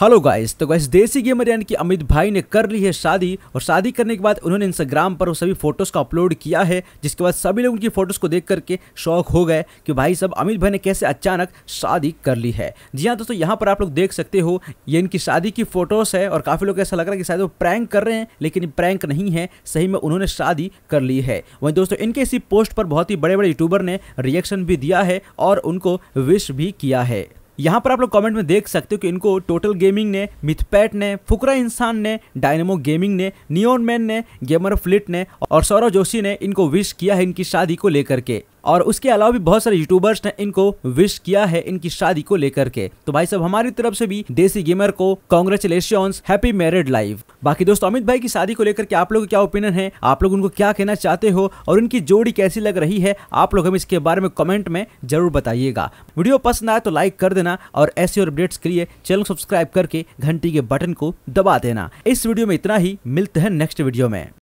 hello guys तो guys Desi gamer यानी कि अमित भाई ने कर ली है शादी और शादी करने के बाद उन्होंने इंस्टाग्राम पर वो सभी फोटोज़ का अपलोड किया है जिसके बाद सभी लोग उनकी फ़ोटोज़ को देख करके शौक हो गए कि भाई सब अमित भाई ने कैसे अचानक शादी कर ली है जी हाँ दोस्तों यहाँ पर आप लोग देख सकते हो ये इनकी शादी की फ़ोटोज़ है और काफ़ी लोग ऐसा लग रहा है कि शायद वो प्रैंक कर रहे हैं लेकिन प्रैंक नहीं है सही में उन्होंने शादी कर ली है वहीं दोस्तों इनके इसी पोस्ट पर बहुत ही बड़े बड़े यूट्यूबर ने रिएक्शन भी दिया है और उनको विश भी किया है यहाँ पर आप लोग कमेंट में देख सकते हो कि इनको टोटल गेमिंग ने मिथपैट ने फुकरा इंसान ने डायनेमो गेमिंग ने नियोन मैन ने गेमर फ्लिट ने और सौरव जोशी ने इनको विश किया है इनकी शादी को लेकर के और उसके अलावा भी बहुत सारे यूट्यूबर्स ने इनको विश किया है इनकी शादी को लेकर के तो भाई साहब हमारी तरफ से भी देसी गेमर को कॉन्ग्रेचुलेशन हैप्पी मैरिड लाइफ बाकी दोस्तों अमित भाई की शादी को लेकर के आप लोग क्या ओपिनियन है आप लोग उनको क्या कहना चाहते हो और उनकी जोड़ी कैसी लग रही है आप लोग हम इसके बारे में कमेंट में जरूर बताइएगा वीडियो पसंद आए तो लाइक कर देना और ऐसे और अपडेट्स के लिए चैनल सब्सक्राइब करके घंटी के बटन को दबा देना इस वीडियो में इतना ही मिलते हैं नेक्स्ट वीडियो में